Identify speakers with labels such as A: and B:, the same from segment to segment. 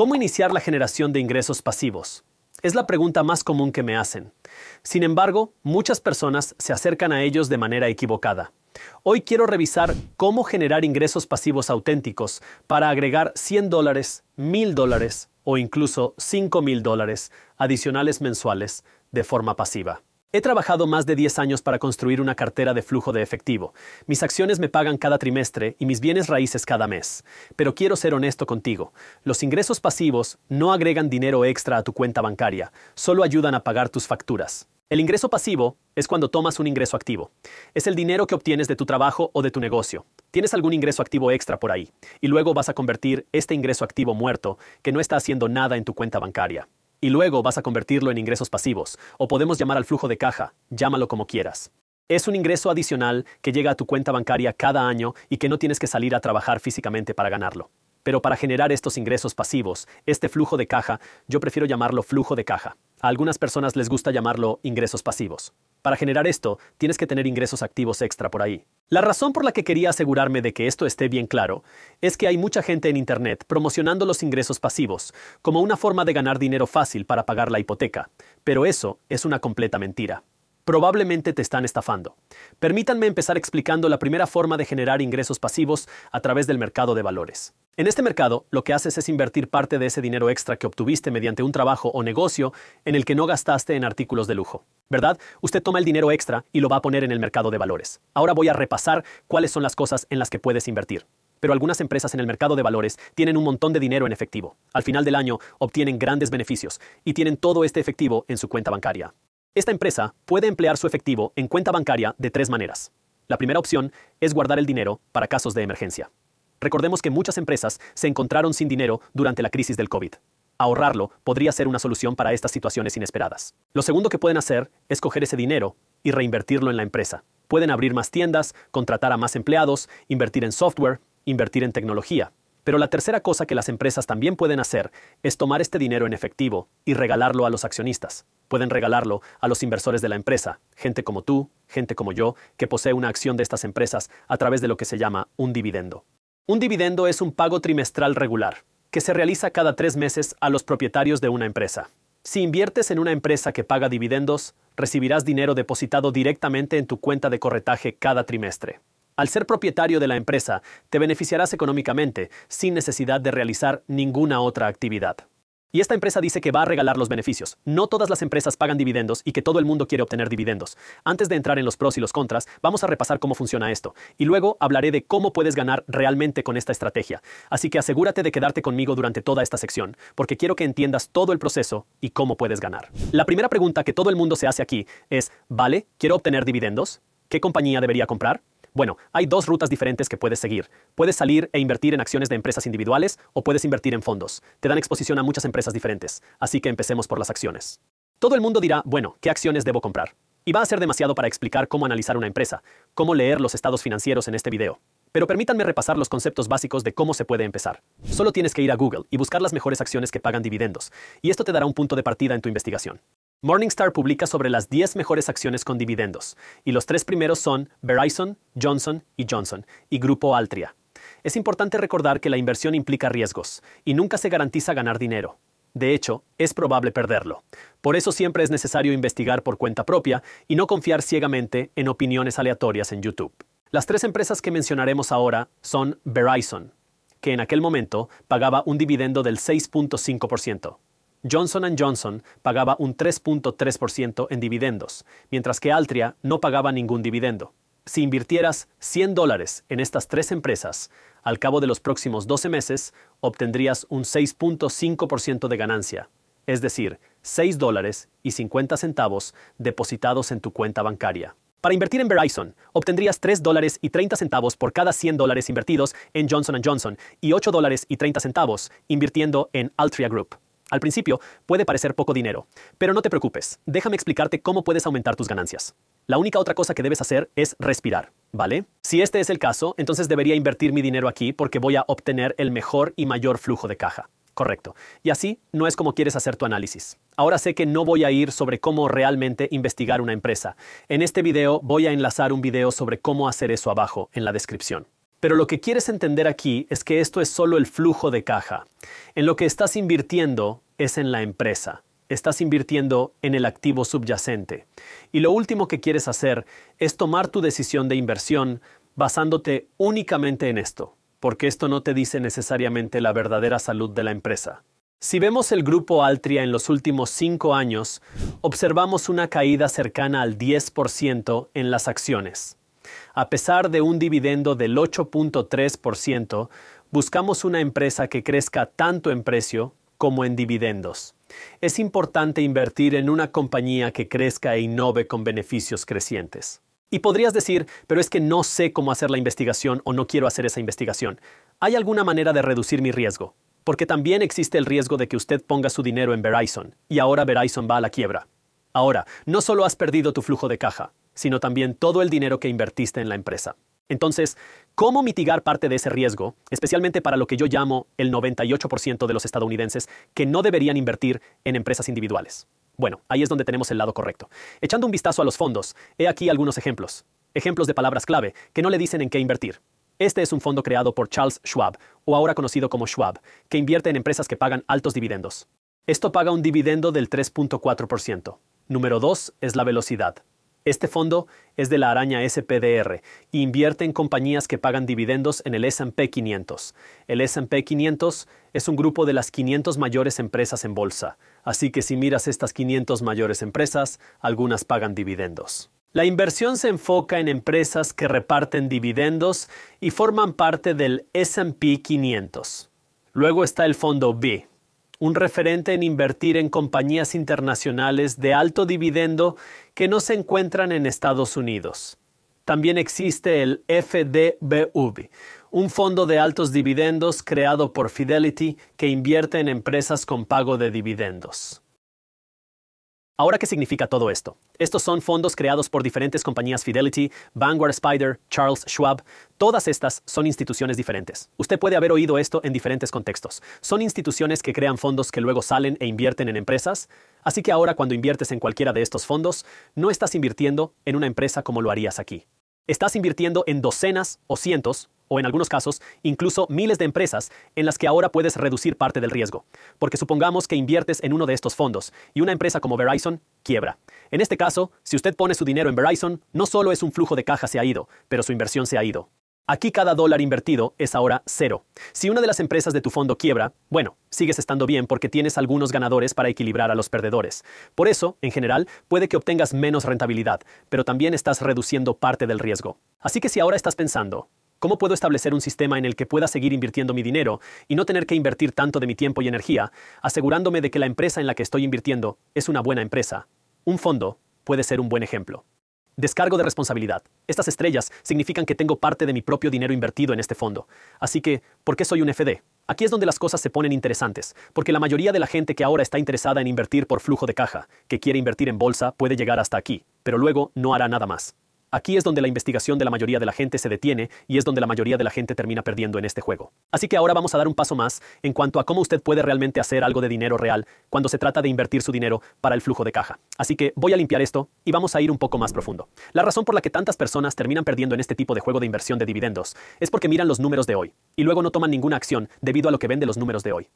A: ¿Cómo iniciar la generación de ingresos pasivos? Es la pregunta más común que me hacen. Sin embargo, muchas personas se acercan a ellos de manera equivocada. Hoy quiero revisar cómo generar ingresos pasivos auténticos para agregar 100 dólares, 1000 dólares o incluso 5000 dólares adicionales mensuales de forma pasiva. He trabajado más de 10 años para construir una cartera de flujo de efectivo. Mis acciones me pagan cada trimestre y mis bienes raíces cada mes. Pero quiero ser honesto contigo. Los ingresos pasivos no agregan dinero extra a tu cuenta bancaria, solo ayudan a pagar tus facturas. El ingreso pasivo es cuando tomas un ingreso activo. Es el dinero que obtienes de tu trabajo o de tu negocio. Tienes algún ingreso activo extra por ahí, y luego vas a convertir este ingreso activo muerto, que no está haciendo nada en tu cuenta bancaria y luego vas a convertirlo en ingresos pasivos, o podemos llamar al flujo de caja, llámalo como quieras. Es un ingreso adicional que llega a tu cuenta bancaria cada año y que no tienes que salir a trabajar físicamente para ganarlo. Pero para generar estos ingresos pasivos, este flujo de caja, yo prefiero llamarlo flujo de caja. A algunas personas les gusta llamarlo ingresos pasivos. Para generar esto, tienes que tener ingresos activos extra por ahí. La razón por la que quería asegurarme de que esto esté bien claro es que hay mucha gente en Internet promocionando los ingresos pasivos como una forma de ganar dinero fácil para pagar la hipoteca, pero eso es una completa mentira probablemente te están estafando. Permítanme empezar explicando la primera forma de generar ingresos pasivos a través del mercado de valores. En este mercado, lo que haces es invertir parte de ese dinero extra que obtuviste mediante un trabajo o negocio en el que no gastaste en artículos de lujo. ¿Verdad? Usted toma el dinero extra y lo va a poner en el mercado de valores. Ahora voy a repasar cuáles son las cosas en las que puedes invertir pero algunas empresas en el mercado de valores tienen un montón de dinero en efectivo. Al final del año obtienen grandes beneficios y tienen todo este efectivo en su cuenta bancaria. Esta empresa puede emplear su efectivo en cuenta bancaria de tres maneras. La primera opción es guardar el dinero para casos de emergencia. Recordemos que muchas empresas se encontraron sin dinero durante la crisis del COVID. Ahorrarlo podría ser una solución para estas situaciones inesperadas. Lo segundo que pueden hacer es coger ese dinero y reinvertirlo en la empresa. Pueden abrir más tiendas, contratar a más empleados, invertir en software, invertir en tecnología. Pero la tercera cosa que las empresas también pueden hacer es tomar este dinero en efectivo y regalarlo a los accionistas pueden regalarlo a los inversores de la empresa, gente como tú, gente como yo, que posee una acción de estas empresas a través de lo que se llama un dividendo. Un dividendo es un pago trimestral regular, que se realiza cada tres meses a los propietarios de una empresa. Si inviertes en una empresa que paga dividendos, recibirás dinero depositado directamente en tu cuenta de corretaje cada trimestre. Al ser propietario de la empresa, te beneficiarás económicamente sin necesidad de realizar ninguna otra actividad. Y esta empresa dice que va a regalar los beneficios. No todas las empresas pagan dividendos y que todo el mundo quiere obtener dividendos. Antes de entrar en los pros y los contras, vamos a repasar cómo funciona esto. Y luego hablaré de cómo puedes ganar realmente con esta estrategia. Así que asegúrate de quedarte conmigo durante toda esta sección, porque quiero que entiendas todo el proceso y cómo puedes ganar. La primera pregunta que todo el mundo se hace aquí es, ¿vale? ¿Quiero obtener dividendos? ¿Qué compañía debería comprar? Bueno, hay dos rutas diferentes que puedes seguir. Puedes salir e invertir en acciones de empresas individuales o puedes invertir en fondos. Te dan exposición a muchas empresas diferentes, así que empecemos por las acciones. Todo el mundo dirá, bueno, ¿qué acciones debo comprar? Y va a ser demasiado para explicar cómo analizar una empresa, cómo leer los estados financieros en este video. Pero permítanme repasar los conceptos básicos de cómo se puede empezar. Solo tienes que ir a Google y buscar las mejores acciones que pagan dividendos, y esto te dará un punto de partida en tu investigación. Morningstar publica sobre las 10 mejores acciones con dividendos, y los tres primeros son Verizon, Johnson y Johnson, y Grupo Altria. Es importante recordar que la inversión implica riesgos, y nunca se garantiza ganar dinero. De hecho, es probable perderlo. Por eso siempre es necesario investigar por cuenta propia y no confiar ciegamente en opiniones aleatorias en YouTube. Las tres empresas que mencionaremos ahora son Verizon, que en aquel momento pagaba un dividendo del 6.5%. Johnson Johnson pagaba un 3.3% en dividendos, mientras que Altria no pagaba ningún dividendo. Si invirtieras 100 dólares en estas tres empresas, al cabo de los próximos 12 meses obtendrías un 6.5% de ganancia, es decir, 6 dólares y 50 centavos depositados en tu cuenta bancaria. Para invertir en Verizon, obtendrías 3 dólares y 30 centavos por cada 100 dólares invertidos en Johnson Johnson y 8 dólares y 30 centavos invirtiendo en Altria Group. Al principio, puede parecer poco dinero, pero no te preocupes, déjame explicarte cómo puedes aumentar tus ganancias. La única otra cosa que debes hacer es respirar, ¿vale? Si este es el caso, entonces debería invertir mi dinero aquí porque voy a obtener el mejor y mayor flujo de caja. Correcto. Y así no es como quieres hacer tu análisis. Ahora sé que no voy a ir sobre cómo realmente investigar una empresa. En este video voy a enlazar un video sobre cómo hacer eso abajo en la descripción. Pero lo que quieres entender aquí es que esto es solo el flujo de caja. En lo que estás invirtiendo es en la empresa. Estás invirtiendo en el activo subyacente. Y lo último que quieres hacer es tomar tu decisión de inversión basándote únicamente en esto, porque esto no te dice necesariamente la verdadera salud de la empresa. Si vemos el grupo Altria en los últimos cinco años, observamos una caída cercana al 10% en las acciones. A pesar de un dividendo del 8.3%, buscamos una empresa que crezca tanto en precio como en dividendos. Es importante invertir en una compañía que crezca e innove con beneficios crecientes. Y podrías decir, pero es que no sé cómo hacer la investigación o no quiero hacer esa investigación. ¿Hay alguna manera de reducir mi riesgo? Porque también existe el riesgo de que usted ponga su dinero en Verizon y ahora Verizon va a la quiebra. Ahora, no solo has perdido tu flujo de caja, sino también todo el dinero que invertiste en la empresa. Entonces, ¿cómo mitigar parte de ese riesgo, especialmente para lo que yo llamo el 98% de los estadounidenses que no deberían invertir en empresas individuales? Bueno, ahí es donde tenemos el lado correcto. Echando un vistazo a los fondos, he aquí algunos ejemplos. Ejemplos de palabras clave que no le dicen en qué invertir. Este es un fondo creado por Charles Schwab, o ahora conocido como Schwab, que invierte en empresas que pagan altos dividendos. Esto paga un dividendo del 3.4%. Número 2 es la velocidad. Este fondo es de la araña SPDR e invierte en compañías que pagan dividendos en el SP 500. El SP 500 es un grupo de las 500 mayores empresas en bolsa, así que si miras estas 500 mayores empresas, algunas pagan dividendos. La inversión se enfoca en empresas que reparten dividendos y forman parte del SP 500. Luego está el fondo B, un referente en invertir en compañías internacionales de alto dividendo que no se encuentran en Estados Unidos. También existe el FDBV, un fondo de altos dividendos creado por Fidelity que invierte en empresas con pago de dividendos. Ahora, ¿qué significa todo esto? Estos son fondos creados por diferentes compañías Fidelity, Vanguard Spider, Charles Schwab. Todas estas son instituciones diferentes. Usted puede haber oído esto en diferentes contextos. Son instituciones que crean fondos que luego salen e invierten en empresas. Así que ahora cuando inviertes en cualquiera de estos fondos, no estás invirtiendo en una empresa como lo harías aquí. Estás invirtiendo en docenas o cientos o en algunos casos, incluso miles de empresas en las que ahora puedes reducir parte del riesgo. Porque supongamos que inviertes en uno de estos fondos y una empresa como Verizon quiebra. En este caso, si usted pone su dinero en Verizon, no solo es un flujo de caja se ha ido, pero su inversión se ha ido. Aquí cada dólar invertido es ahora cero. Si una de las empresas de tu fondo quiebra, bueno, sigues estando bien porque tienes algunos ganadores para equilibrar a los perdedores. Por eso, en general, puede que obtengas menos rentabilidad, pero también estás reduciendo parte del riesgo. Así que si ahora estás pensando, ¿Cómo puedo establecer un sistema en el que pueda seguir invirtiendo mi dinero y no tener que invertir tanto de mi tiempo y energía, asegurándome de que la empresa en la que estoy invirtiendo es una buena empresa? Un fondo puede ser un buen ejemplo. Descargo de responsabilidad. Estas estrellas significan que tengo parte de mi propio dinero invertido en este fondo. Así que, ¿por qué soy un FD? Aquí es donde las cosas se ponen interesantes, porque la mayoría de la gente que ahora está interesada en invertir por flujo de caja, que quiere invertir en bolsa, puede llegar hasta aquí, pero luego no hará nada más. Aquí es donde la investigación de la mayoría de la gente se detiene y es donde la mayoría de la gente termina perdiendo en este juego. Así que ahora vamos a dar un paso más en cuanto a cómo usted puede realmente hacer algo de dinero real cuando se trata de invertir su dinero para el flujo de caja. Así que voy a limpiar esto y vamos a ir un poco más profundo. La razón por la que tantas personas terminan perdiendo en este tipo de juego de inversión de dividendos es porque miran los números de hoy y luego no toman ninguna acción debido a lo que ven de los números de hoy.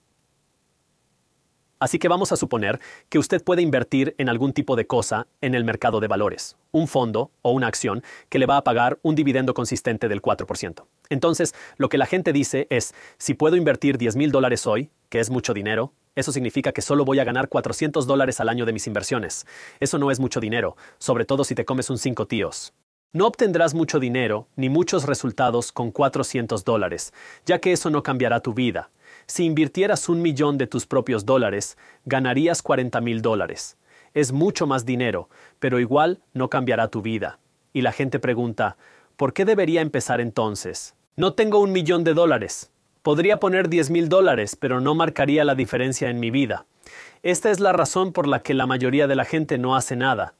A: Así que vamos a suponer que usted puede invertir en algún tipo de cosa en el mercado de valores, un fondo o una acción que le va a pagar un dividendo consistente del 4%. Entonces, lo que la gente dice es, si puedo invertir 10 mil dólares hoy, que es mucho dinero, eso significa que solo voy a ganar 400 dólares al año de mis inversiones. Eso no es mucho dinero, sobre todo si te comes un 5 tíos. No obtendrás mucho dinero ni muchos resultados con 400 dólares, ya que eso no cambiará tu vida. Si invirtieras un millón de tus propios dólares, ganarías 40 mil dólares. Es mucho más dinero, pero igual no cambiará tu vida. Y la gente pregunta, ¿por qué debería empezar entonces? No tengo un millón de dólares. Podría poner 10 mil dólares, pero no marcaría la diferencia en mi vida. Esta es la razón por la que la mayoría de la gente no hace nada.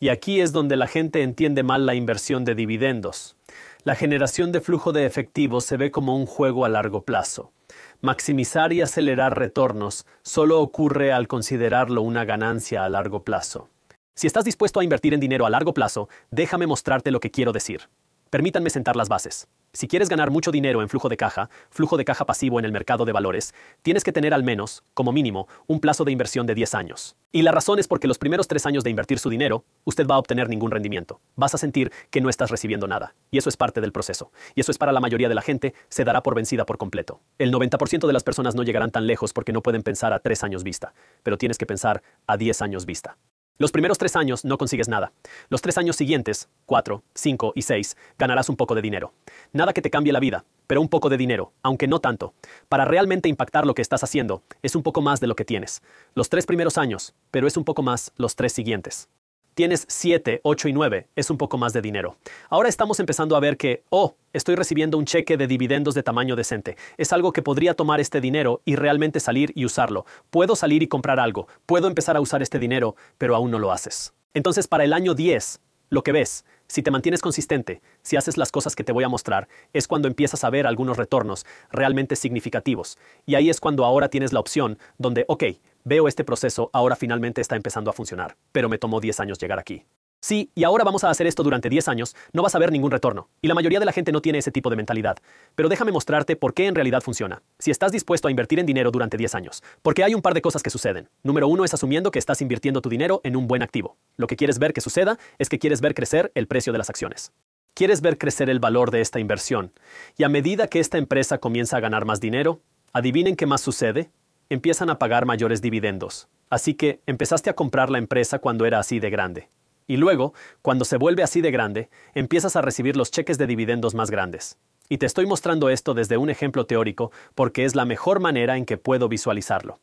A: Y aquí es donde la gente entiende mal la inversión de dividendos. La generación de flujo de efectivo se ve como un juego a largo plazo. Maximizar y acelerar retornos solo ocurre al considerarlo una ganancia a largo plazo. Si estás dispuesto a invertir en dinero a largo plazo, déjame mostrarte lo que quiero decir. Permítanme sentar las bases. Si quieres ganar mucho dinero en flujo de caja, flujo de caja pasivo en el mercado de valores, tienes que tener al menos, como mínimo, un plazo de inversión de 10 años. Y la razón es porque los primeros tres años de invertir su dinero, usted va a obtener ningún rendimiento. Vas a sentir que no estás recibiendo nada. Y eso es parte del proceso. Y eso es para la mayoría de la gente, se dará por vencida por completo. El 90% de las personas no llegarán tan lejos porque no pueden pensar a tres años vista, pero tienes que pensar a 10 años vista. Los primeros tres años no consigues nada. Los tres años siguientes, cuatro, cinco y seis, ganarás un poco de dinero. Nada que te cambie la vida, pero un poco de dinero, aunque no tanto. Para realmente impactar lo que estás haciendo, es un poco más de lo que tienes. Los tres primeros años, pero es un poco más los tres siguientes. Tienes 7, 8 y 9, es un poco más de dinero. Ahora estamos empezando a ver que, oh, estoy recibiendo un cheque de dividendos de tamaño decente. Es algo que podría tomar este dinero y realmente salir y usarlo. Puedo salir y comprar algo, puedo empezar a usar este dinero, pero aún no lo haces. Entonces, para el año 10, lo que ves, si te mantienes consistente, si haces las cosas que te voy a mostrar, es cuando empiezas a ver algunos retornos realmente significativos. Y ahí es cuando ahora tienes la opción donde, ok, Veo este proceso ahora finalmente está empezando a funcionar, pero me tomó 10 años llegar aquí. Sí, y ahora vamos a hacer esto durante 10 años, no vas a ver ningún retorno, y la mayoría de la gente no tiene ese tipo de mentalidad. Pero déjame mostrarte por qué en realidad funciona, si estás dispuesto a invertir en dinero durante 10 años, porque hay un par de cosas que suceden. Número uno es asumiendo que estás invirtiendo tu dinero en un buen activo. Lo que quieres ver que suceda es que quieres ver crecer el precio de las acciones. Quieres ver crecer el valor de esta inversión, y a medida que esta empresa comienza a ganar más dinero, adivinen qué más sucede, empiezan a pagar mayores dividendos. Así que empezaste a comprar la empresa cuando era así de grande. Y luego, cuando se vuelve así de grande, empiezas a recibir los cheques de dividendos más grandes. Y te estoy mostrando esto desde un ejemplo teórico porque es la mejor manera en que puedo visualizarlo.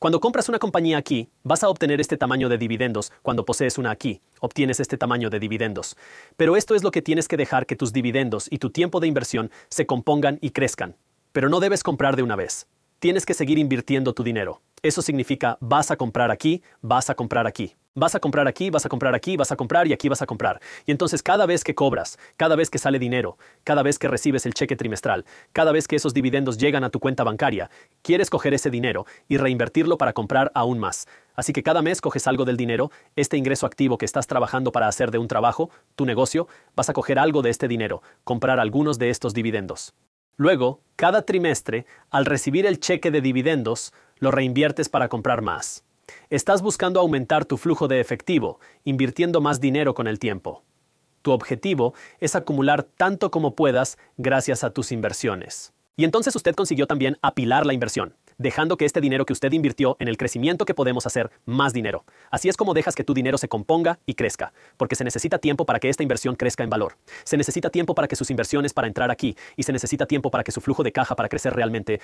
A: Cuando compras una compañía aquí, vas a obtener este tamaño de dividendos. Cuando posees una aquí, obtienes este tamaño de dividendos. Pero esto es lo que tienes que dejar que tus dividendos y tu tiempo de inversión se compongan y crezcan. Pero no debes comprar de una vez tienes que seguir invirtiendo tu dinero. Eso significa vas a comprar aquí, vas a comprar aquí. Vas a comprar aquí, vas a comprar aquí, vas a comprar y aquí vas a comprar. Y entonces cada vez que cobras, cada vez que sale dinero, cada vez que recibes el cheque trimestral, cada vez que esos dividendos llegan a tu cuenta bancaria, quieres coger ese dinero y reinvertirlo para comprar aún más. Así que cada mes coges algo del dinero, este ingreso activo que estás trabajando para hacer de un trabajo, tu negocio, vas a coger algo de este dinero, comprar algunos de estos dividendos. Luego, cada trimestre, al recibir el cheque de dividendos, lo reinviertes para comprar más. Estás buscando aumentar tu flujo de efectivo, invirtiendo más dinero con el tiempo. Tu objetivo es acumular tanto como puedas gracias a tus inversiones. Y entonces usted consiguió también apilar la inversión dejando que este dinero que usted invirtió en el crecimiento que podemos hacer, más dinero. Así es como dejas que tu dinero se componga y crezca, porque se necesita tiempo para que esta inversión crezca en valor. Se necesita tiempo para que sus inversiones para entrar aquí y se necesita tiempo para que su flujo de caja para crecer realmente.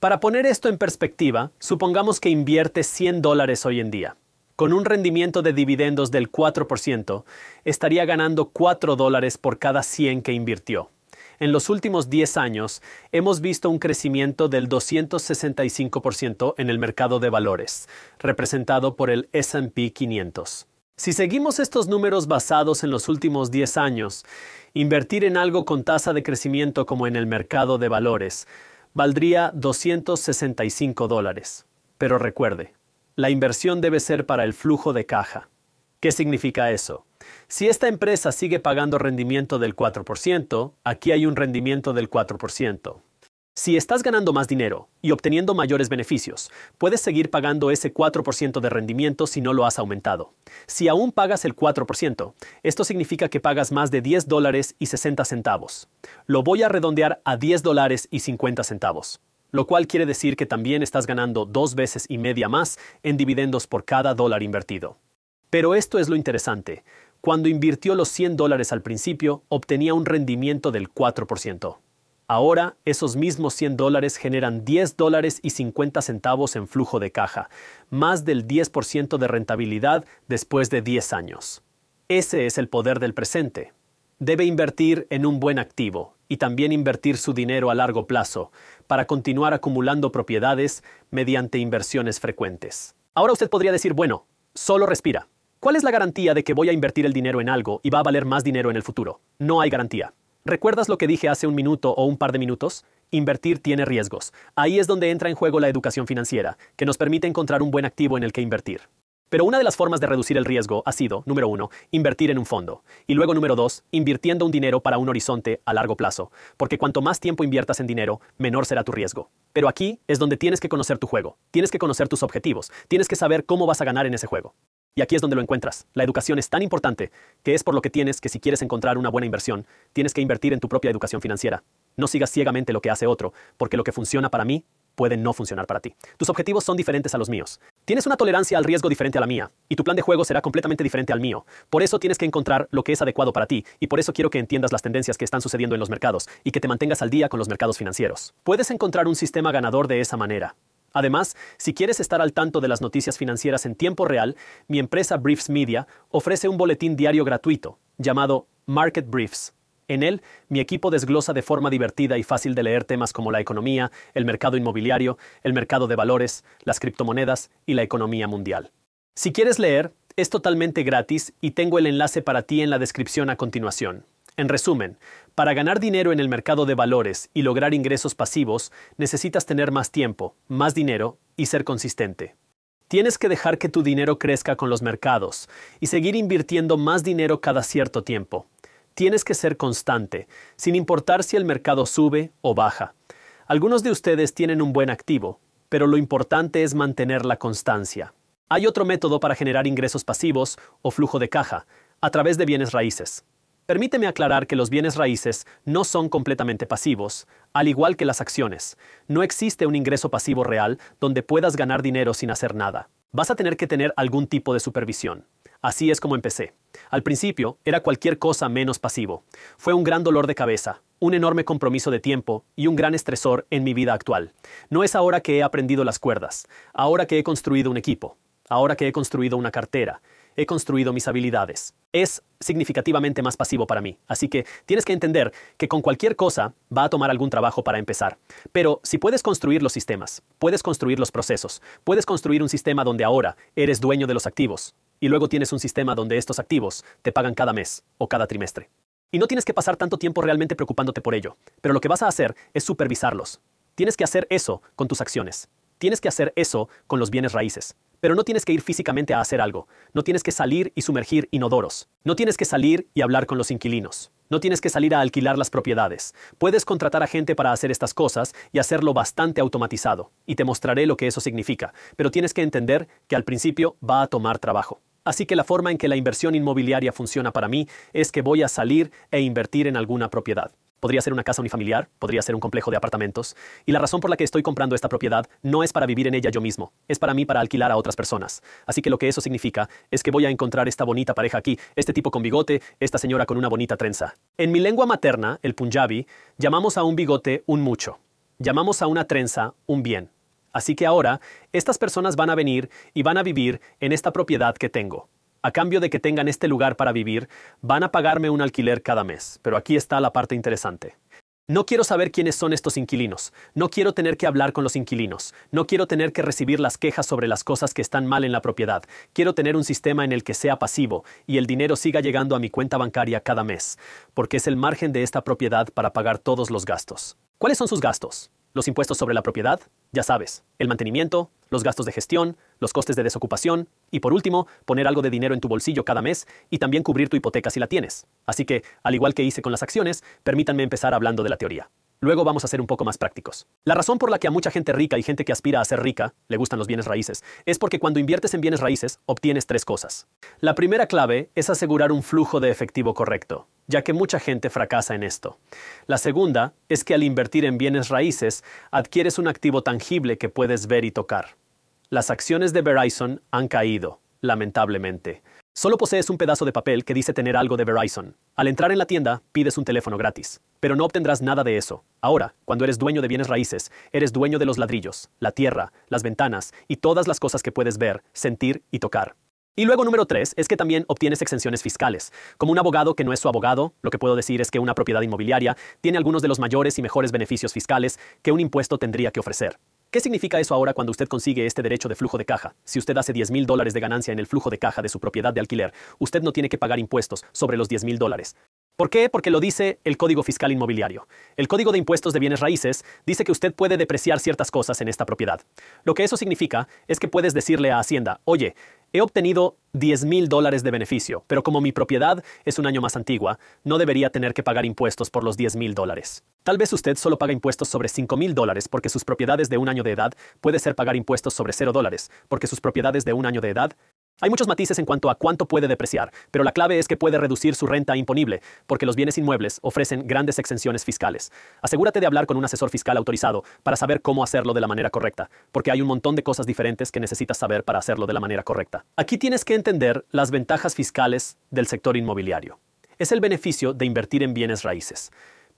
A: Para poner esto en perspectiva, supongamos que invierte 100 dólares hoy en día con un rendimiento de dividendos del 4%, estaría ganando 4 dólares por cada 100 que invirtió. En los últimos 10 años hemos visto un crecimiento del 265% en el mercado de valores, representado por el SP 500. Si seguimos estos números basados en los últimos 10 años, invertir en algo con tasa de crecimiento como en el mercado de valores valdría 265 dólares. Pero recuerde, la inversión debe ser para el flujo de caja. ¿Qué significa eso? Si esta empresa sigue pagando rendimiento del 4%, aquí hay un rendimiento del 4%. Si estás ganando más dinero y obteniendo mayores beneficios, puedes seguir pagando ese 4% de rendimiento si no lo has aumentado. Si aún pagas el 4%, esto significa que pagas más de 10 dólares y 60 centavos. Lo voy a redondear a 10 dólares y 50 centavos, lo cual quiere decir que también estás ganando dos veces y media más en dividendos por cada dólar invertido. Pero esto es lo interesante. Cuando invirtió los 100 dólares al principio, obtenía un rendimiento del 4%. Ahora, esos mismos 100 dólares generan 10 dólares y 50 centavos en flujo de caja, más del 10% de rentabilidad después de 10 años. Ese es el poder del presente. Debe invertir en un buen activo y también invertir su dinero a largo plazo para continuar acumulando propiedades mediante inversiones frecuentes. Ahora usted podría decir, bueno, solo respira. ¿Cuál es la garantía de que voy a invertir el dinero en algo y va a valer más dinero en el futuro? No hay garantía. ¿Recuerdas lo que dije hace un minuto o un par de minutos? Invertir tiene riesgos. Ahí es donde entra en juego la educación financiera, que nos permite encontrar un buen activo en el que invertir. Pero una de las formas de reducir el riesgo ha sido, número uno, invertir en un fondo. Y luego, número dos, invirtiendo un dinero para un horizonte a largo plazo. Porque cuanto más tiempo inviertas en dinero, menor será tu riesgo. Pero aquí es donde tienes que conocer tu juego, tienes que conocer tus objetivos, tienes que saber cómo vas a ganar en ese juego. Y aquí es donde lo encuentras. La educación es tan importante que es por lo que tienes que si quieres encontrar una buena inversión, tienes que invertir en tu propia educación financiera. No sigas ciegamente lo que hace otro, porque lo que funciona para mí puede no funcionar para ti. Tus objetivos son diferentes a los míos. Tienes una tolerancia al riesgo diferente a la mía, y tu plan de juego será completamente diferente al mío. Por eso tienes que encontrar lo que es adecuado para ti, y por eso quiero que entiendas las tendencias que están sucediendo en los mercados, y que te mantengas al día con los mercados financieros. Puedes encontrar un sistema ganador de esa manera. Además, si quieres estar al tanto de las noticias financieras en tiempo real, mi empresa Briefs Media ofrece un boletín diario gratuito llamado Market Briefs. En él, mi equipo desglosa de forma divertida y fácil de leer temas como la economía, el mercado inmobiliario, el mercado de valores, las criptomonedas y la economía mundial. Si quieres leer, es totalmente gratis y tengo el enlace para ti en la descripción a continuación. En resumen, para ganar dinero en el mercado de valores y lograr ingresos pasivos, necesitas tener más tiempo, más dinero y ser consistente. Tienes que dejar que tu dinero crezca con los mercados y seguir invirtiendo más dinero cada cierto tiempo. Tienes que ser constante, sin importar si el mercado sube o baja. Algunos de ustedes tienen un buen activo, pero lo importante es mantener la constancia. Hay otro método para generar ingresos pasivos o flujo de caja, a través de bienes raíces. Permíteme aclarar que los bienes raíces no son completamente pasivos, al igual que las acciones. No existe un ingreso pasivo real donde puedas ganar dinero sin hacer nada. Vas a tener que tener algún tipo de supervisión. Así es como empecé. Al principio era cualquier cosa menos pasivo. Fue un gran dolor de cabeza, un enorme compromiso de tiempo y un gran estresor en mi vida actual. No es ahora que he aprendido las cuerdas, ahora que he construido un equipo, ahora que he construido una cartera, he construido mis habilidades. Es significativamente más pasivo para mí, así que tienes que entender que con cualquier cosa va a tomar algún trabajo para empezar. Pero si puedes construir los sistemas, puedes construir los procesos, puedes construir un sistema donde ahora eres dueño de los activos, y luego tienes un sistema donde estos activos te pagan cada mes o cada trimestre. Y no tienes que pasar tanto tiempo realmente preocupándote por ello, pero lo que vas a hacer es supervisarlos. Tienes que hacer eso con tus acciones. Tienes que hacer eso con los bienes raíces. Pero no tienes que ir físicamente a hacer algo. No tienes que salir y sumergir inodoros. No tienes que salir y hablar con los inquilinos. No tienes que salir a alquilar las propiedades. Puedes contratar a gente para hacer estas cosas y hacerlo bastante automatizado. Y te mostraré lo que eso significa. Pero tienes que entender que al principio va a tomar trabajo. Así que la forma en que la inversión inmobiliaria funciona para mí es que voy a salir e invertir en alguna propiedad. Podría ser una casa unifamiliar, podría ser un complejo de apartamentos, y la razón por la que estoy comprando esta propiedad no es para vivir en ella yo mismo, es para mí para alquilar a otras personas. Así que lo que eso significa es que voy a encontrar esta bonita pareja aquí, este tipo con bigote, esta señora con una bonita trenza. En mi lengua materna, el punjabi, llamamos a un bigote un mucho, llamamos a una trenza un bien. Así que ahora, estas personas van a venir y van a vivir en esta propiedad que tengo a cambio de que tengan este lugar para vivir, van a pagarme un alquiler cada mes. Pero aquí está la parte interesante. No quiero saber quiénes son estos inquilinos, no quiero tener que hablar con los inquilinos, no quiero tener que recibir las quejas sobre las cosas que están mal en la propiedad, quiero tener un sistema en el que sea pasivo y el dinero siga llegando a mi cuenta bancaria cada mes, porque es el margen de esta propiedad para pagar todos los gastos. ¿Cuáles son sus gastos? los impuestos sobre la propiedad, ya sabes, el mantenimiento, los gastos de gestión, los costes de desocupación y por último, poner algo de dinero en tu bolsillo cada mes y también cubrir tu hipoteca si la tienes. Así que, al igual que hice con las acciones, permítanme empezar hablando de la teoría. Luego vamos a ser un poco más prácticos. La razón por la que a mucha gente rica y gente que aspira a ser rica le gustan los bienes raíces es porque cuando inviertes en bienes raíces obtienes tres cosas. La primera clave es asegurar un flujo de efectivo correcto ya que mucha gente fracasa en esto. La segunda es que al invertir en bienes raíces, adquieres un activo tangible que puedes ver y tocar. Las acciones de Verizon han caído, lamentablemente. Solo posees un pedazo de papel que dice tener algo de Verizon. Al entrar en la tienda, pides un teléfono gratis, pero no obtendrás nada de eso. Ahora, cuando eres dueño de bienes raíces, eres dueño de los ladrillos, la tierra, las ventanas y todas las cosas que puedes ver, sentir y tocar. Y luego número tres es que también obtienes exenciones fiscales. Como un abogado que no es su abogado, lo que puedo decir es que una propiedad inmobiliaria tiene algunos de los mayores y mejores beneficios fiscales que un impuesto tendría que ofrecer. ¿Qué significa eso ahora cuando usted consigue este derecho de flujo de caja? Si usted hace 10 mil dólares de ganancia en el flujo de caja de su propiedad de alquiler, usted no tiene que pagar impuestos sobre los 10 mil dólares. ¿Por qué? Porque lo dice el Código Fiscal Inmobiliario. El Código de Impuestos de Bienes Raíces dice que usted puede depreciar ciertas cosas en esta propiedad. Lo que eso significa es que puedes decirle a Hacienda, oye, He obtenido $10,000 dólares de beneficio, pero como mi propiedad es un año más antigua, no debería tener que pagar impuestos por los 10 mil dólares. Tal vez usted solo paga impuestos sobre $5,000 mil dólares porque sus propiedades de un año de edad puede ser pagar impuestos sobre 0 dólares, porque sus propiedades de un año de edad hay muchos matices en cuanto a cuánto puede depreciar, pero la clave es que puede reducir su renta imponible, porque los bienes inmuebles ofrecen grandes exenciones fiscales. Asegúrate de hablar con un asesor fiscal autorizado para saber cómo hacerlo de la manera correcta, porque hay un montón de cosas diferentes que necesitas saber para hacerlo de la manera correcta. Aquí tienes que entender las ventajas fiscales del sector inmobiliario. Es el beneficio de invertir en bienes raíces.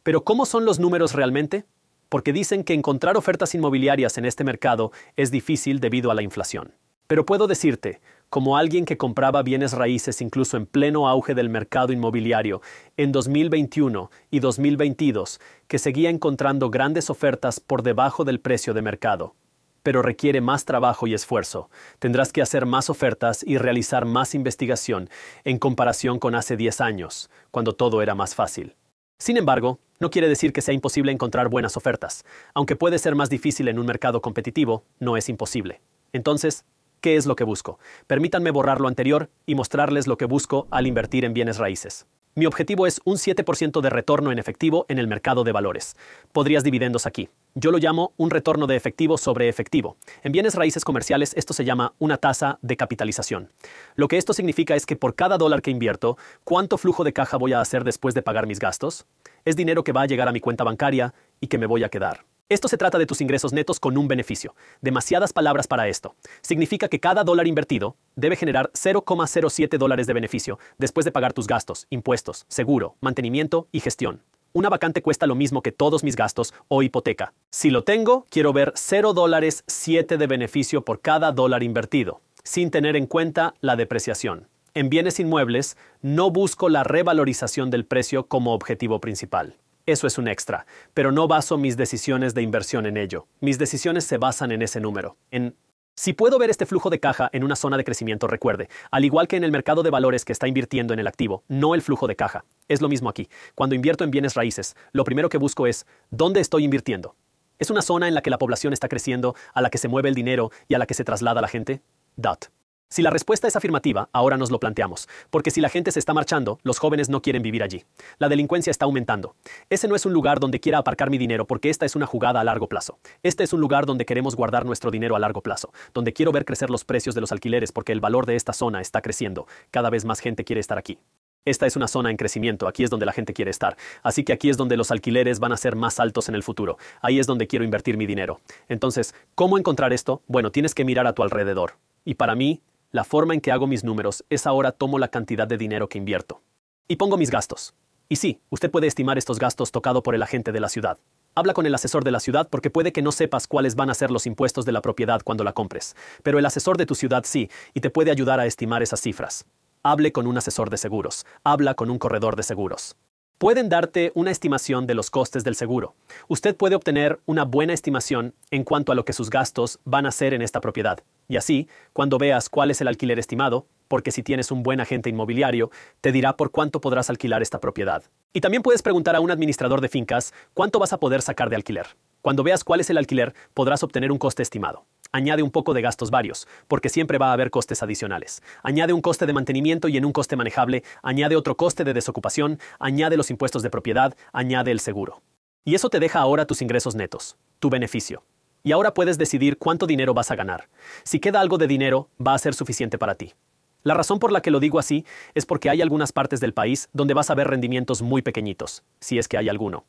A: Pero ¿cómo son los números realmente? Porque dicen que encontrar ofertas inmobiliarias en este mercado es difícil debido a la inflación. Pero puedo decirte, como alguien que compraba bienes raíces incluso en pleno auge del mercado inmobiliario en 2021 y 2022, que seguía encontrando grandes ofertas por debajo del precio de mercado. Pero requiere más trabajo y esfuerzo. Tendrás que hacer más ofertas y realizar más investigación en comparación con hace 10 años, cuando todo era más fácil. Sin embargo, no quiere decir que sea imposible encontrar buenas ofertas. Aunque puede ser más difícil en un mercado competitivo, no es imposible. Entonces, qué es lo que busco. Permítanme borrar lo anterior y mostrarles lo que busco al invertir en bienes raíces. Mi objetivo es un 7% de retorno en efectivo en el mercado de valores. Podrías dividendos aquí. Yo lo llamo un retorno de efectivo sobre efectivo. En bienes raíces comerciales esto se llama una tasa de capitalización. Lo que esto significa es que por cada dólar que invierto, ¿cuánto flujo de caja voy a hacer después de pagar mis gastos? Es dinero que va a llegar a mi cuenta bancaria y que me voy a quedar. Esto se trata de tus ingresos netos con un beneficio. Demasiadas palabras para esto. Significa que cada dólar invertido debe generar 0,07 dólares de beneficio después de pagar tus gastos, impuestos, seguro, mantenimiento y gestión. Una vacante cuesta lo mismo que todos mis gastos o hipoteca. Si lo tengo, quiero ver 0 dólares 7 de beneficio por cada dólar invertido, sin tener en cuenta la depreciación. En bienes inmuebles, no busco la revalorización del precio como objetivo principal. Eso es un extra, pero no baso mis decisiones de inversión en ello. Mis decisiones se basan en ese número, en si puedo ver este flujo de caja en una zona de crecimiento, recuerde, al igual que en el mercado de valores que está invirtiendo en el activo, no el flujo de caja. Es lo mismo aquí. Cuando invierto en bienes raíces, lo primero que busco es dónde estoy invirtiendo. ¿Es una zona en la que la población está creciendo, a la que se mueve el dinero y a la que se traslada la gente? DOT. Si la respuesta es afirmativa, ahora nos lo planteamos, porque si la gente se está marchando, los jóvenes no quieren vivir allí. La delincuencia está aumentando. Ese no es un lugar donde quiera aparcar mi dinero porque esta es una jugada a largo plazo. Este es un lugar donde queremos guardar nuestro dinero a largo plazo, donde quiero ver crecer los precios de los alquileres porque el valor de esta zona está creciendo. Cada vez más gente quiere estar aquí. Esta es una zona en crecimiento, aquí es donde la gente quiere estar, así que aquí es donde los alquileres van a ser más altos en el futuro, ahí es donde quiero invertir mi dinero. Entonces, ¿cómo encontrar esto? Bueno, tienes que mirar a tu alrededor. Y para mí, la forma en que hago mis números es ahora tomo la cantidad de dinero que invierto. Y pongo mis gastos. Y sí, usted puede estimar estos gastos tocado por el agente de la ciudad. Habla con el asesor de la ciudad porque puede que no sepas cuáles van a ser los impuestos de la propiedad cuando la compres, pero el asesor de tu ciudad sí, y te puede ayudar a estimar esas cifras. Hable con un asesor de seguros, habla con un corredor de seguros. Pueden darte una estimación de los costes del seguro. Usted puede obtener una buena estimación en cuanto a lo que sus gastos van a ser en esta propiedad. Y así, cuando veas cuál es el alquiler estimado, porque si tienes un buen agente inmobiliario, te dirá por cuánto podrás alquilar esta propiedad. Y también puedes preguntar a un administrador de fincas cuánto vas a poder sacar de alquiler. Cuando veas cuál es el alquiler, podrás obtener un coste estimado. Añade un poco de gastos varios, porque siempre va a haber costes adicionales. Añade un coste de mantenimiento y en un coste manejable, añade otro coste de desocupación, añade los impuestos de propiedad, añade el seguro. Y eso te deja ahora tus ingresos netos, tu beneficio y ahora puedes decidir cuánto dinero vas a ganar. Si queda algo de dinero, va a ser suficiente para ti. La razón por la que lo digo así es porque hay algunas partes del país donde vas a ver rendimientos muy pequeñitos, si es que hay alguno.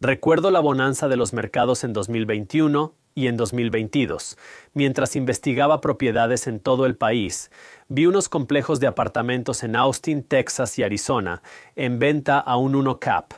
A: Recuerdo la bonanza de los mercados en 2021 y en 2022. Mientras investigaba propiedades en todo el país, vi unos complejos de apartamentos en Austin, Texas y Arizona, en venta a un 1 cap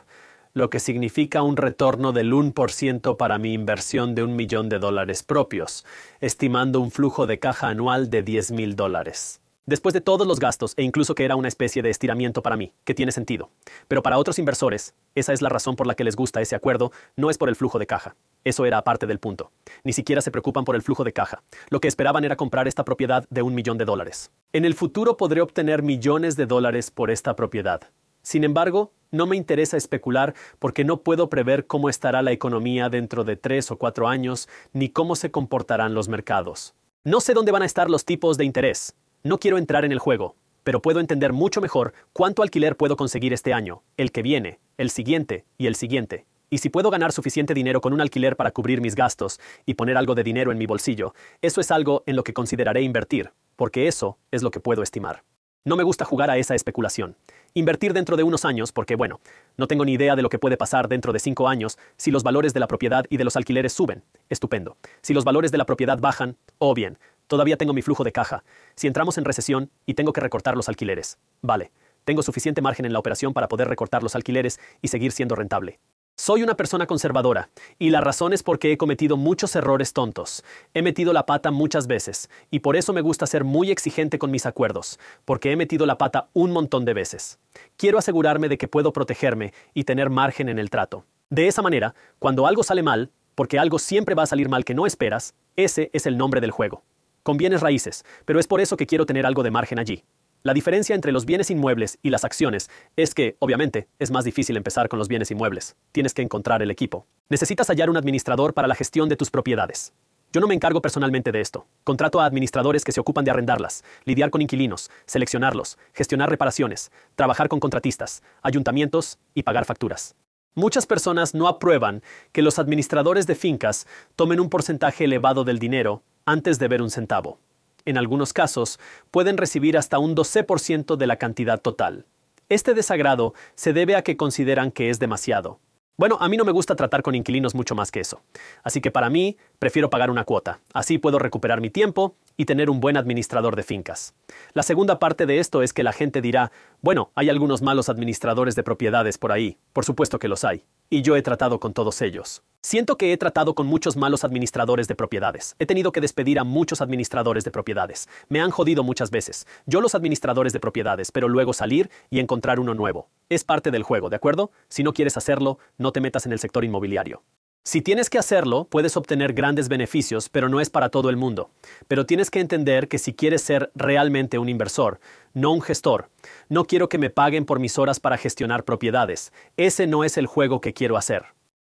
A: lo que significa un retorno del 1% para mi inversión de un millón de dólares propios, estimando un flujo de caja anual de 10 mil dólares. Después de todos los gastos, e incluso que era una especie de estiramiento para mí, que tiene sentido. Pero para otros inversores, esa es la razón por la que les gusta ese acuerdo, no es por el flujo de caja. Eso era aparte del punto. Ni siquiera se preocupan por el flujo de caja. Lo que esperaban era comprar esta propiedad de un millón de dólares. En el futuro podré obtener millones de dólares por esta propiedad. Sin embargo, no me interesa especular porque no puedo prever cómo estará la economía dentro de tres o cuatro años, ni cómo se comportarán los mercados. No sé dónde van a estar los tipos de interés. No quiero entrar en el juego, pero puedo entender mucho mejor cuánto alquiler puedo conseguir este año, el que viene, el siguiente y el siguiente. Y si puedo ganar suficiente dinero con un alquiler para cubrir mis gastos y poner algo de dinero en mi bolsillo, eso es algo en lo que consideraré invertir, porque eso es lo que puedo estimar. No me gusta jugar a esa especulación. Invertir dentro de unos años porque, bueno, no tengo ni idea de lo que puede pasar dentro de cinco años si los valores de la propiedad y de los alquileres suben. Estupendo. Si los valores de la propiedad bajan, oh bien, todavía tengo mi flujo de caja. Si entramos en recesión y tengo que recortar los alquileres, vale, tengo suficiente margen en la operación para poder recortar los alquileres y seguir siendo rentable. Soy una persona conservadora, y la razón es porque he cometido muchos errores tontos. He metido la pata muchas veces, y por eso me gusta ser muy exigente con mis acuerdos, porque he metido la pata un montón de veces. Quiero asegurarme de que puedo protegerme y tener margen en el trato. De esa manera, cuando algo sale mal, porque algo siempre va a salir mal que no esperas, ese es el nombre del juego. Convienes raíces, pero es por eso que quiero tener algo de margen allí. La diferencia entre los bienes inmuebles y las acciones es que, obviamente, es más difícil empezar con los bienes inmuebles. Tienes que encontrar el equipo. Necesitas hallar un administrador para la gestión de tus propiedades. Yo no me encargo personalmente de esto. Contrato a administradores que se ocupan de arrendarlas, lidiar con inquilinos, seleccionarlos, gestionar reparaciones, trabajar con contratistas, ayuntamientos y pagar facturas. Muchas personas no aprueban que los administradores de fincas tomen un porcentaje elevado del dinero antes de ver un centavo en algunos casos, pueden recibir hasta un 12% de la cantidad total. Este desagrado se debe a que consideran que es demasiado. Bueno, a mí no me gusta tratar con inquilinos mucho más que eso. Así que para mí, prefiero pagar una cuota. Así puedo recuperar mi tiempo y tener un buen administrador de fincas. La segunda parte de esto es que la gente dirá, bueno, hay algunos malos administradores de propiedades por ahí. Por supuesto que los hay. Y yo he tratado con todos ellos. Siento que he tratado con muchos malos administradores de propiedades. He tenido que despedir a muchos administradores de propiedades. Me han jodido muchas veces. Yo los administradores de propiedades, pero luego salir y encontrar uno nuevo. Es parte del juego, ¿de acuerdo? Si no quieres hacerlo, no te metas en el sector inmobiliario. Si tienes que hacerlo, puedes obtener grandes beneficios, pero no es para todo el mundo. Pero tienes que entender que si quieres ser realmente un inversor, no un gestor, no quiero que me paguen por mis horas para gestionar propiedades. Ese no es el juego que quiero hacer.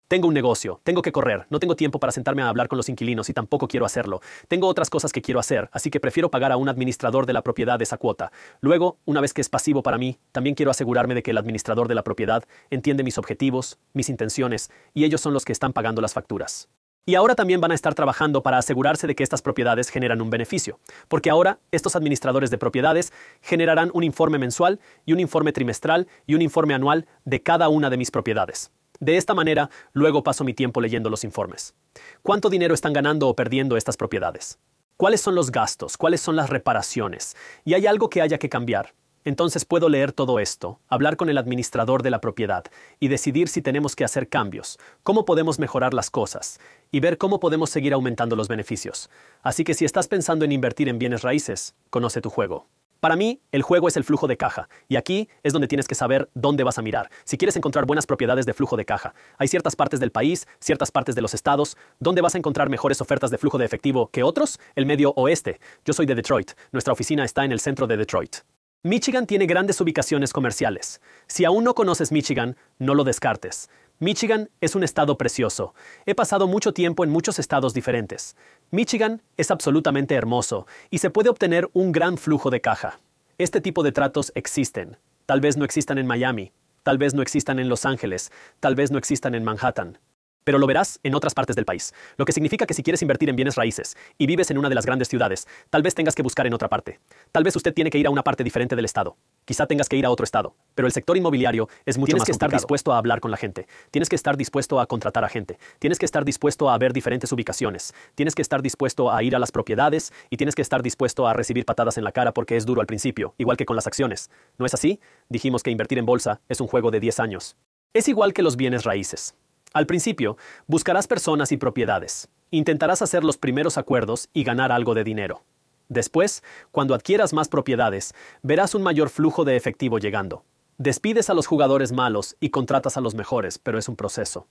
A: Tengo un negocio, tengo que correr, no tengo tiempo para sentarme a hablar con los inquilinos y tampoco quiero hacerlo. Tengo otras cosas que quiero hacer, así que prefiero pagar a un administrador de la propiedad esa cuota. Luego, una vez que es pasivo para mí, también quiero asegurarme de que el administrador de la propiedad entiende mis objetivos, mis intenciones, y ellos son los que están pagando las facturas. Y ahora también van a estar trabajando para asegurarse de que estas propiedades generan un beneficio, porque ahora estos administradores de propiedades generarán un informe mensual y un informe trimestral y un informe anual de cada una de mis propiedades. De esta manera, luego paso mi tiempo leyendo los informes. ¿Cuánto dinero están ganando o perdiendo estas propiedades? ¿Cuáles son los gastos? ¿Cuáles son las reparaciones? ¿Y hay algo que haya que cambiar? Entonces puedo leer todo esto, hablar con el administrador de la propiedad y decidir si tenemos que hacer cambios, cómo podemos mejorar las cosas y ver cómo podemos seguir aumentando los beneficios. Así que si estás pensando en invertir en bienes raíces, conoce tu juego. Para mí, el juego es el flujo de caja, y aquí es donde tienes que saber dónde vas a mirar. Si quieres encontrar buenas propiedades de flujo de caja, hay ciertas partes del país, ciertas partes de los estados, ¿Dónde vas a encontrar mejores ofertas de flujo de efectivo que otros, el medio oeste. Yo soy de Detroit, nuestra oficina está en el centro de Detroit. Michigan tiene grandes ubicaciones comerciales. Si aún no conoces Michigan, no lo descartes. Michigan es un estado precioso. He pasado mucho tiempo en muchos estados diferentes. Michigan es absolutamente hermoso y se puede obtener un gran flujo de caja. Este tipo de tratos existen. Tal vez no existan en Miami, tal vez no existan en Los Ángeles, tal vez no existan en Manhattan pero lo verás en otras partes del país, lo que significa que si quieres invertir en bienes raíces y vives en una de las grandes ciudades, tal vez tengas que buscar en otra parte. Tal vez usted tiene que ir a una parte diferente del estado. Quizá tengas que ir a otro estado, pero el sector inmobiliario es mucho Tienes más que estar dispuesto a hablar con la gente. Tienes que estar dispuesto a contratar a gente. Tienes que estar dispuesto a ver diferentes ubicaciones. Tienes que estar dispuesto a ir a las propiedades y tienes que estar dispuesto a recibir patadas en la cara porque es duro al principio, igual que con las acciones. ¿No es así? Dijimos que invertir en bolsa es un juego de 10 años. Es igual que los bienes raíces. Al principio, buscarás personas y propiedades. Intentarás hacer los primeros acuerdos y ganar algo de dinero. Después, cuando adquieras más propiedades, verás un mayor flujo de efectivo llegando. Despides a los jugadores malos y contratas a los mejores, pero es un proceso.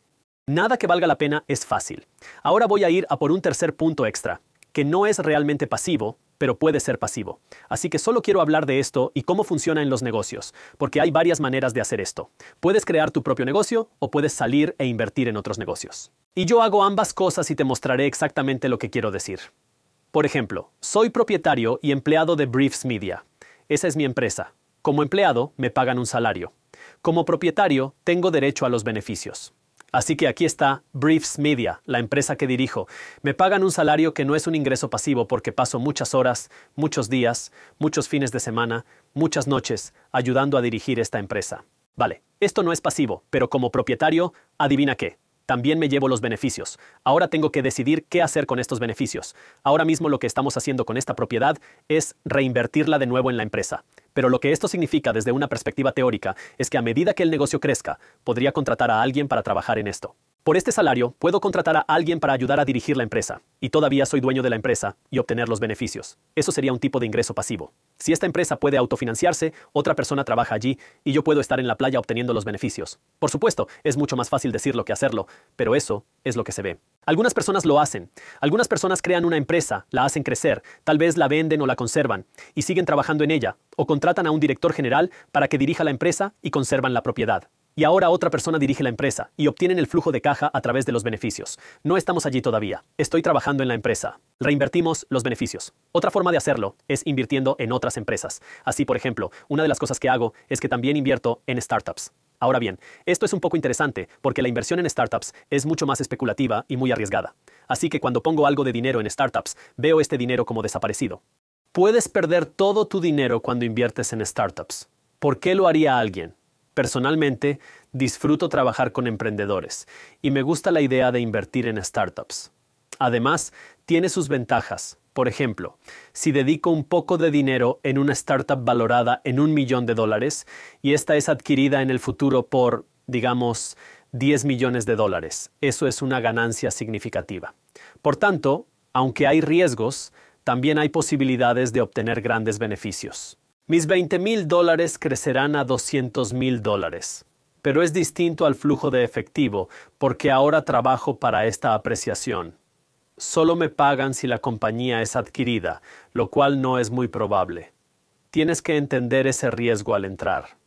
A: Nada que valga la pena es fácil. Ahora voy a ir a por un tercer punto extra, que no es realmente pasivo, pero puede ser pasivo. Así que solo quiero hablar de esto y cómo funciona en los negocios, porque hay varias maneras de hacer esto. Puedes crear tu propio negocio o puedes salir e invertir en otros negocios. Y yo hago ambas cosas y te mostraré exactamente lo que quiero decir. Por ejemplo, soy propietario y empleado de Briefs Media. Esa es mi empresa. Como empleado, me pagan un salario. Como propietario, tengo derecho a los beneficios. Así que aquí está Briefs Media, la empresa que dirijo. Me pagan un salario que no es un ingreso pasivo porque paso muchas horas, muchos días, muchos fines de semana, muchas noches ayudando a dirigir esta empresa. Vale, esto no es pasivo, pero como propietario, adivina qué. También me llevo los beneficios. Ahora tengo que decidir qué hacer con estos beneficios. Ahora mismo lo que estamos haciendo con esta propiedad es reinvertirla de nuevo en la empresa. Pero lo que esto significa desde una perspectiva teórica es que a medida que el negocio crezca, podría contratar a alguien para trabajar en esto. Por este salario, puedo contratar a alguien para ayudar a dirigir la empresa, y todavía soy dueño de la empresa, y obtener los beneficios. Eso sería un tipo de ingreso pasivo. Si esta empresa puede autofinanciarse, otra persona trabaja allí, y yo puedo estar en la playa obteniendo los beneficios. Por supuesto, es mucho más fácil decirlo que hacerlo, pero eso es lo que se ve. Algunas personas lo hacen. Algunas personas crean una empresa, la hacen crecer, tal vez la venden o la conservan, y siguen trabajando en ella, o contratan a un director general para que dirija la empresa y conservan la propiedad y ahora otra persona dirige la empresa y obtienen el flujo de caja a través de los beneficios. No estamos allí todavía. Estoy trabajando en la empresa. Reinvertimos los beneficios. Otra forma de hacerlo es invirtiendo en otras empresas. Así, por ejemplo, una de las cosas que hago es que también invierto en startups. Ahora bien, esto es un poco interesante porque la inversión en startups es mucho más especulativa y muy arriesgada. Así que cuando pongo algo de dinero en startups, veo este dinero como desaparecido. Puedes perder todo tu dinero cuando inviertes en startups. ¿Por qué lo haría alguien? Personalmente, disfruto trabajar con emprendedores y me gusta la idea de invertir en startups. Además, tiene sus ventajas. Por ejemplo, si dedico un poco de dinero en una startup valorada en un millón de dólares y esta es adquirida en el futuro por, digamos, 10 millones de dólares, eso es una ganancia significativa. Por tanto, aunque hay riesgos, también hay posibilidades de obtener grandes beneficios. Mis 20 mil dólares crecerán a 200 mil dólares, pero es distinto al flujo de efectivo porque ahora trabajo para esta apreciación. Solo me pagan si la compañía es adquirida, lo cual no es muy probable. Tienes que entender ese riesgo al entrar.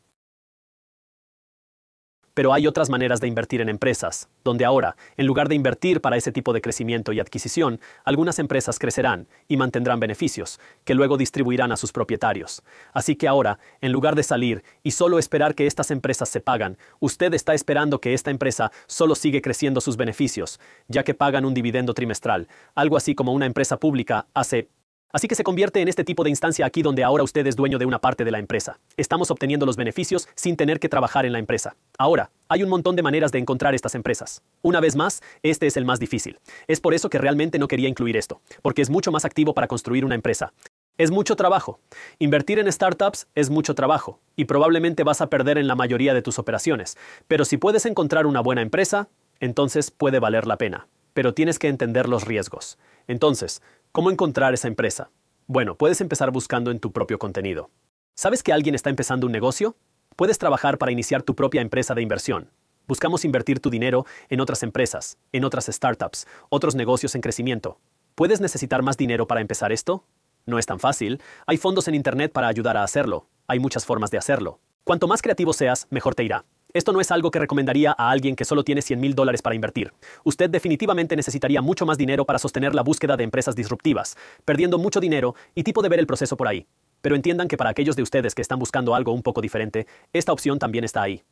A: Pero hay otras maneras de invertir en empresas, donde ahora, en lugar de invertir para ese tipo de crecimiento y adquisición, algunas empresas crecerán y mantendrán beneficios, que luego distribuirán a sus propietarios. Así que ahora, en lugar de salir y solo esperar que estas empresas se pagan, usted está esperando que esta empresa solo sigue creciendo sus beneficios, ya que pagan un dividendo trimestral, algo así como una empresa pública hace Así que se convierte en este tipo de instancia aquí donde ahora usted es dueño de una parte de la empresa. Estamos obteniendo los beneficios sin tener que trabajar en la empresa. Ahora, hay un montón de maneras de encontrar estas empresas. Una vez más, este es el más difícil. Es por eso que realmente no quería incluir esto, porque es mucho más activo para construir una empresa. Es mucho trabajo. Invertir en startups es mucho trabajo y probablemente vas a perder en la mayoría de tus operaciones, pero si puedes encontrar una buena empresa, entonces puede valer la pena. Pero tienes que entender los riesgos. Entonces, ¿Cómo encontrar esa empresa? Bueno, puedes empezar buscando en tu propio contenido. ¿Sabes que alguien está empezando un negocio? Puedes trabajar para iniciar tu propia empresa de inversión. Buscamos invertir tu dinero en otras empresas, en otras startups, otros negocios en crecimiento. ¿Puedes necesitar más dinero para empezar esto? No es tan fácil. Hay fondos en Internet para ayudar a hacerlo. Hay muchas formas de hacerlo. Cuanto más creativo seas, mejor te irá. Esto no es algo que recomendaría a alguien que solo tiene 100 mil dólares para invertir. Usted definitivamente necesitaría mucho más dinero para sostener la búsqueda de empresas disruptivas, perdiendo mucho dinero y tipo de ver el proceso por ahí. Pero entiendan que para aquellos de ustedes que están buscando algo un poco diferente, esta opción también está ahí.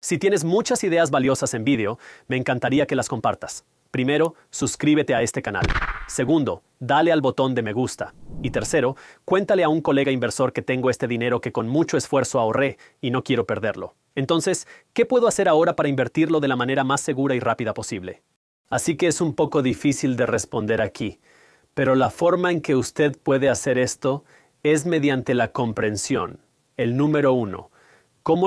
A: Si tienes muchas ideas valiosas en vídeo, me encantaría que las compartas. Primero, suscríbete a este canal. Segundo, dale al botón de me gusta. Y tercero, cuéntale a un colega inversor que tengo este dinero que con mucho esfuerzo ahorré y no quiero perderlo. Entonces, ¿qué puedo hacer ahora para invertirlo de la manera más segura y rápida posible? Así que es un poco difícil de responder aquí, pero la forma en que usted puede hacer esto es mediante la comprensión. El número uno, cómo la